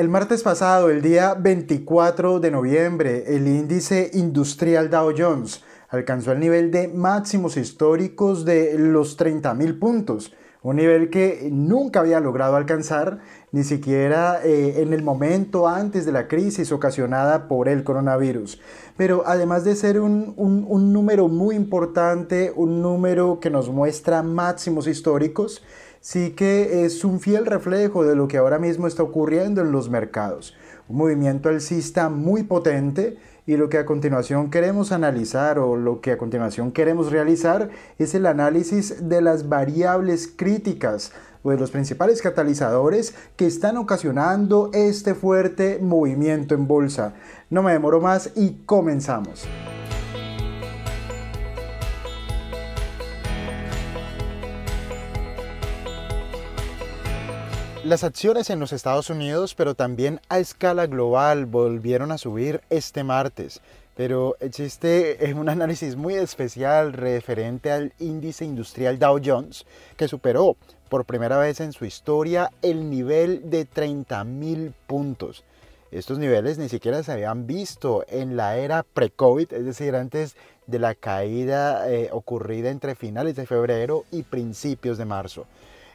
El martes pasado, el día 24 de noviembre, el índice industrial Dow Jones alcanzó el nivel de máximos históricos de los 30.000 puntos, un nivel que nunca había logrado alcanzar, ni siquiera eh, en el momento antes de la crisis ocasionada por el coronavirus. Pero además de ser un, un número muy importante, un número que nos muestra máximos históricos, sí que es un fiel reflejo de lo que ahora mismo está ocurriendo en los mercados. Un movimiento alcista muy potente y lo que a continuación queremos analizar o lo que a continuación queremos realizar es el análisis de las variables críticas o de los principales catalizadores que están ocasionando este fuerte movimiento en bolsa. No me demoro más y comenzamos. Las acciones en los Estados Unidos, pero también a escala global, volvieron a subir este martes. Pero existe eh, un análisis muy especial referente al índice industrial Dow Jones, que superó por primera vez en su historia el nivel de 30.000 puntos. Estos niveles ni siquiera se habían visto en la era pre-COVID, es decir, antes de la caída eh, ocurrida entre finales de febrero y principios de marzo.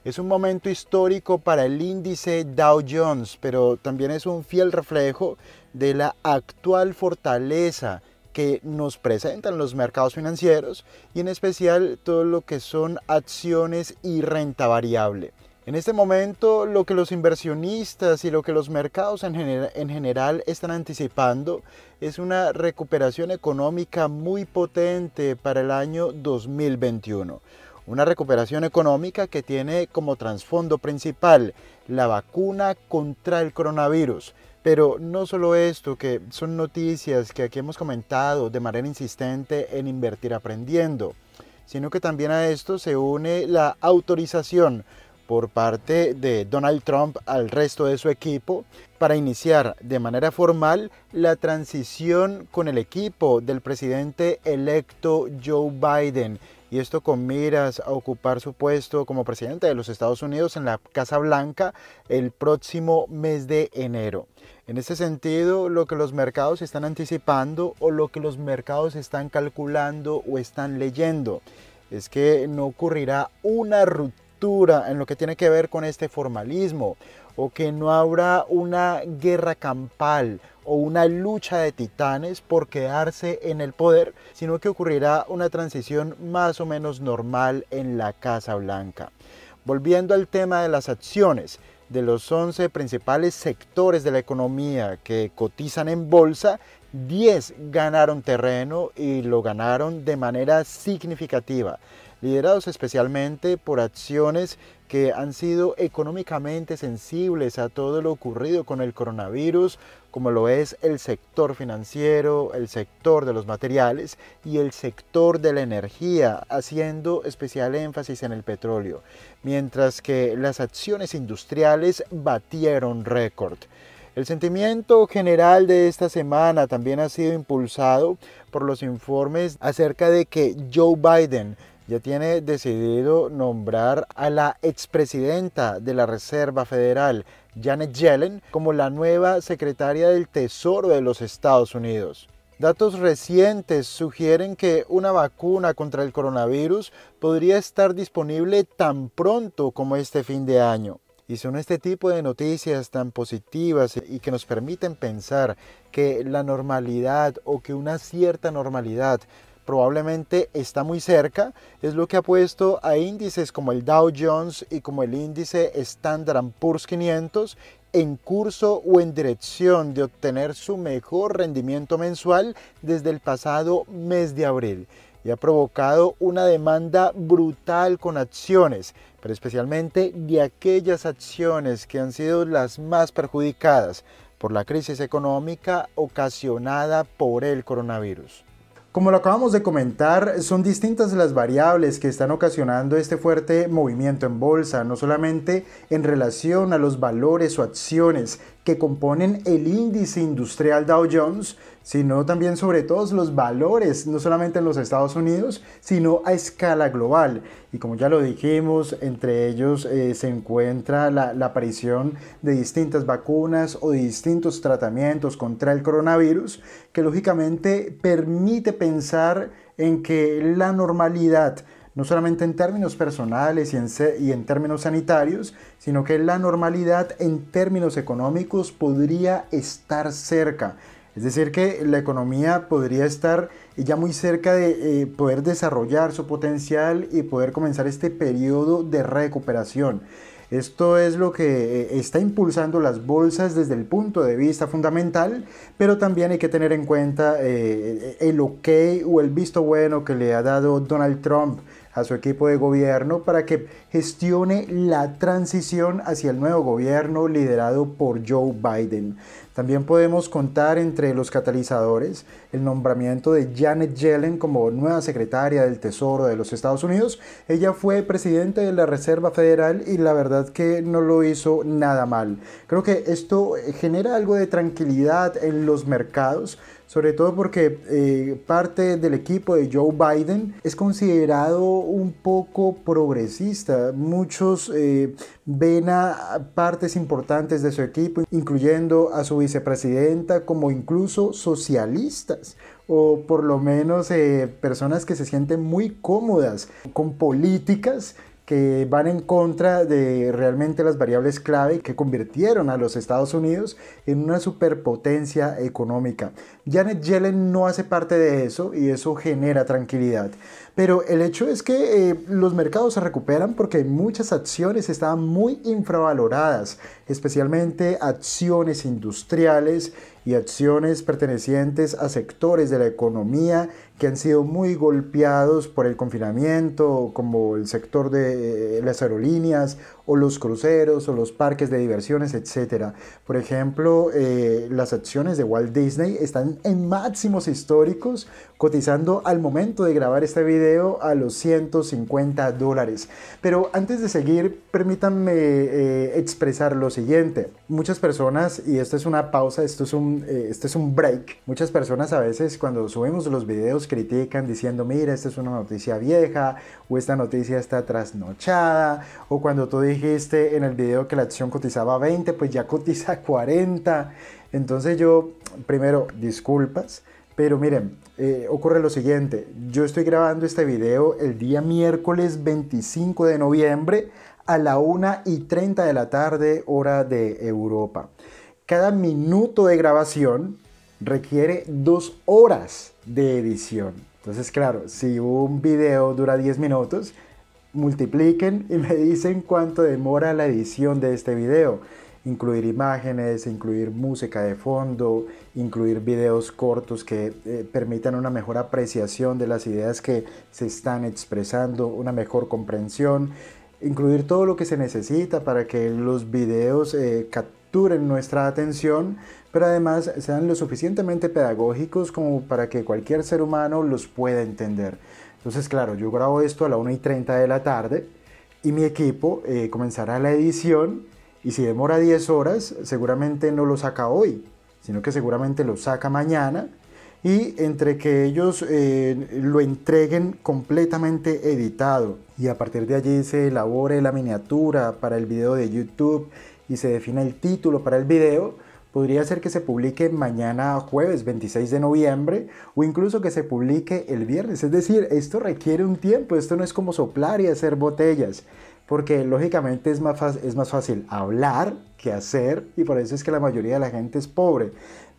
Es un momento histórico para el índice Dow Jones, pero también es un fiel reflejo de la actual fortaleza que nos presentan los mercados financieros y en especial todo lo que son acciones y renta variable. En este momento lo que los inversionistas y lo que los mercados en, general están anticipando es una recuperación económica muy potente para el año 2021. Una recuperación económica que tiene como trasfondo principal la vacuna contra el coronavirus. Pero no solo esto, que son noticias que aquí hemos comentado de manera insistente en invertir aprendiendo, sino que también a esto se une la autorización por parte de Donald Trump al resto de su equipo para iniciar de manera formal la transición con el equipo del presidente electo Joe Biden y esto con miras a ocupar su puesto como presidente de los Estados Unidos en la Casa Blanca el próximo mes de enero. En este sentido, lo que los mercados están anticipando o lo que los mercados están calculando o están leyendo es que no ocurrirá una rutina en lo que tiene que ver con este formalismo, o que no habrá una guerra campal o una lucha de titanes por quedarse en el poder, sino que ocurrirá una transición más o menos normal en la Casa Blanca. Volviendo al tema de las acciones, de los 11 principales sectores de la economía que cotizan en bolsa, 10 ganaron terreno y lo ganaron de manera significativa liderados especialmente por acciones que han sido económicamente sensibles a todo lo ocurrido con el coronavirus, como lo es el sector financiero, el sector de los materiales y el sector de la energía, haciendo especial énfasis en el petróleo, mientras que las acciones industriales batieron récord. El sentimiento general de esta semana también ha sido impulsado por los informes acerca de que Joe Biden ya tiene decidido nombrar a la expresidenta de la Reserva Federal, Janet Yellen, como la nueva secretaria del Tesoro de los Estados Unidos. Datos recientes sugieren que una vacuna contra el coronavirus podría estar disponible tan pronto como este fin de año. Y son este tipo de noticias tan positivas y que nos permiten pensar que la normalidad o que una cierta normalidad probablemente está muy cerca, es lo que ha puesto a índices como el Dow Jones y como el índice Standard Poor's 500 en curso o en dirección de obtener su mejor rendimiento mensual desde el pasado mes de abril y ha provocado una demanda brutal con acciones, pero especialmente de aquellas acciones que han sido las más perjudicadas por la crisis económica ocasionada por el coronavirus. Como lo acabamos de comentar, son distintas las variables que están ocasionando este fuerte movimiento en bolsa, no solamente en relación a los valores o acciones que componen el índice industrial Dow Jones, sino también sobre todos los valores, no solamente en los Estados Unidos, sino a escala global. Y como ya lo dijimos, entre ellos eh, se encuentra la, aparición de distintas vacunas o de distintos tratamientos contra el coronavirus, que lógicamente permite pensar en que la normalidad no solamente en términos personales y y en, términos sanitarios, sino que la normalidad en términos económicos podría estar cerca. Es decir, que la economía podría estar ya muy cerca de eh, poder desarrollar su potencial y poder comenzar este periodo de recuperación. Esto es lo que eh, está impulsando las bolsas desde el punto de vista fundamental, pero también hay que tener en cuenta eh, el ok o el visto bueno que le ha dado Donald Trump a su equipo de gobierno para que gestione la transición hacia el nuevo gobierno liderado por Joe Biden. También podemos contar entre los catalizadores el nombramiento de Janet Yellen como nueva secretaria del Tesoro de los Estados Unidos. Ella fue presidente de la Reserva Federal y la verdad que no lo hizo nada mal. Creo que esto genera algo de tranquilidad en los mercados sobre todo porque eh, parte del equipo de Joe Biden es considerado un poco progresista. Muchos eh, ven a partes importantes de su equipo, incluyendo a su vicepresidenta, como incluso socialistas o por lo menos eh, personas que se sienten muy cómodas con políticas que van en contra de realmente las variables clave que convirtieron a los Estados Unidos en una superpotencia económica. Janet Yellen no hace parte de eso y eso genera tranquilidad. Pero el hecho es que eh, los mercados se recuperan porque muchas acciones estaban muy infravaloradas, especialmente acciones industriales y acciones pertenecientes a sectores de la economía que han sido muy golpeados por el confinamiento, como el sector de eh, las aerolíneas o los cruceros o los parques de diversiones, etcétera, Por ejemplo, eh, las acciones de Walt Disney están en máximos históricos, cotizando al momento de grabar este video a los 150 dólares. Pero antes de seguir, permítanme eh, expresar lo siguiente. Muchas personas, y esto es una pausa, esto es un eh, este es un break. Muchas personas a veces cuando subimos los videos critican diciendo, mira, esta es una noticia vieja o esta noticia está trasnochada o cuando tú dijiste en el video que la acción cotizaba 20, pues ya cotiza 40. Entonces yo, primero, disculpas. Pero miren, eh, ocurre lo siguiente, yo estoy grabando este video el día miércoles 25 de noviembre a la 1 y 30 de la tarde hora de Europa cada minuto de grabación requiere dos horas de edición. Entonces, claro, si un video dura 10 minutos, multipliquen y me dicen cuánto demora la edición de este video. Incluir imágenes, incluir música de fondo, incluir videos cortos que eh, permitan una mejor apreciación de las ideas que se están expresando, una mejor comprensión, incluir todo lo que se necesita para que los videos eh, en nuestra atención, pero además sean lo suficientemente pedagógicos como para que cualquier ser humano los pueda entender. Entonces, claro, yo grabo esto a la 1 y 30 de la tarde y mi equipo eh, comenzará la edición y si demora 10 horas, seguramente no lo saca hoy, sino que seguramente lo saca mañana y entre que ellos eh, lo entreguen completamente editado y a partir de allí se elabore la miniatura para el video de YouTube y se defina el título para el video, podría ser que se publique mañana jueves 26 de noviembre o incluso que se publique el viernes. Es decir, esto requiere un tiempo, esto no es como soplar y hacer botellas, porque lógicamente es más, es más fácil hablar que hacer y por eso es que la mayoría de la gente es pobre.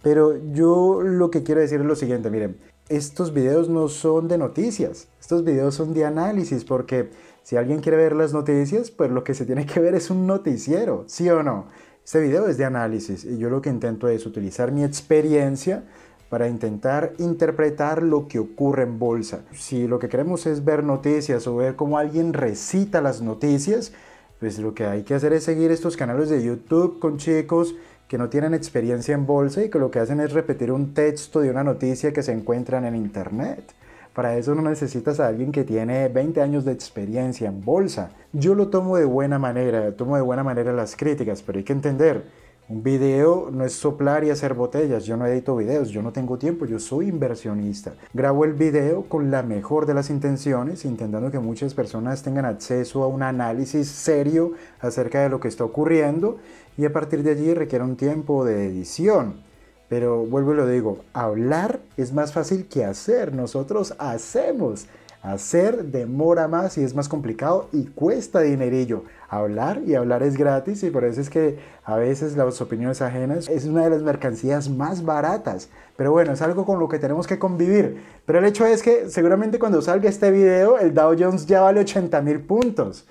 Pero yo lo que quiero decir es lo siguiente, miren, estos videos no son de noticias, estos videos son de análisis porque si alguien quiere ver las noticias, pues lo que se tiene que ver es un noticiero, ¿sí o no? Este video es de análisis y yo lo que intento es utilizar mi experiencia para intentar interpretar lo que ocurre en bolsa. Si lo que queremos es ver noticias o ver cómo alguien recita las noticias, pues lo que hay que hacer es seguir estos canales de YouTube con chicos que no tienen experiencia en bolsa y que lo que hacen es repetir un texto de una noticia que se encuentran en internet. Para eso no necesitas a alguien que tiene 20 años de experiencia en bolsa. Yo lo tomo de buena manera, tomo de buena manera las críticas, pero hay que entender, un video no es soplar y hacer botellas, yo no edito videos, yo no tengo tiempo, yo soy inversionista. Grabo el video con la mejor de las intenciones, intentando que muchas personas tengan acceso a un análisis serio acerca de lo que está ocurriendo y a partir de allí requiere un tiempo de edición pero vuelvo y lo digo, hablar es más fácil que hacer. Nosotros hacemos. Hacer demora más y es más complicado y cuesta dinerillo. Hablar y hablar es gratis y por eso es que a veces las opiniones ajenas es una de las mercancías más baratas. Pero bueno, es algo con lo que tenemos que convivir. Pero el hecho es que seguramente cuando salga este video el Dow Jones ya vale 80 mil puntos.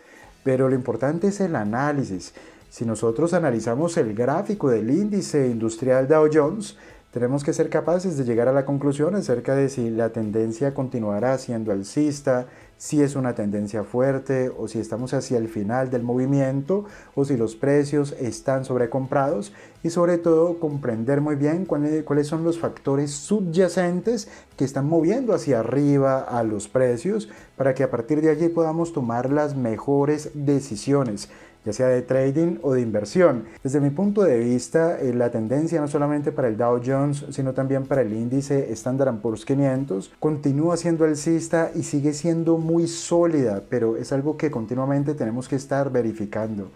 Pero lo importante es el análisis. Si nosotros analizamos el gráfico del índice industrial Dow Jones, tenemos que ser capaces de llegar a la conclusión acerca de si la tendencia continuará siendo alcista, si es una tendencia fuerte o si estamos hacia el final del movimiento o si los precios están sobrecomprados y sobre todo comprender muy bien cuáles son los factores subyacentes que están moviendo hacia arriba a los precios para que a partir de allí podamos tomar las mejores decisiones ya sea de trading o de inversión. Desde mi punto de vista, eh, la tendencia no solamente para el Dow Jones, sino también para el índice Standard Poor's 500, continúa siendo alcista y sigue siendo muy sólida, pero es algo que continuamente tenemos que estar verificando.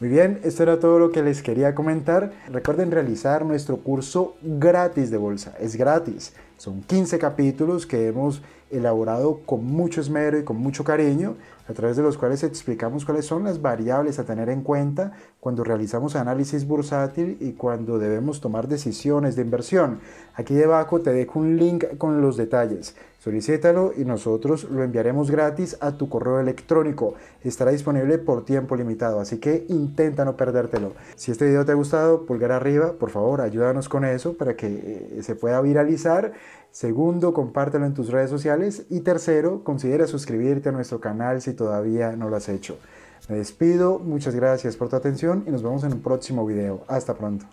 Muy bien, esto era todo lo que les quería comentar. Recuerden realizar nuestro curso gratis de bolsa, es gratis. Son 15 capítulos que hemos elaborado con mucho esmero y con mucho cariño, a través de los cuales explicamos cuáles son las variables a tener en cuenta cuando realizamos análisis bursátil y cuando debemos tomar decisiones de inversión. Aquí debajo te dejo un link con los detalles. Solicítalo y nosotros lo enviaremos gratis a tu correo electrónico. Estará disponible por tiempo limitado, así que intenta no perdértelo. Si este video te ha gustado, pulgar arriba, por favor, ayúdanos con eso para que eh, se pueda viralizar Segundo, compártelo en tus redes sociales. Y tercero, considera suscribirte a nuestro canal si todavía no lo has hecho. Me despido, muchas gracias por tu atención y nos vemos en un próximo video. Hasta pronto.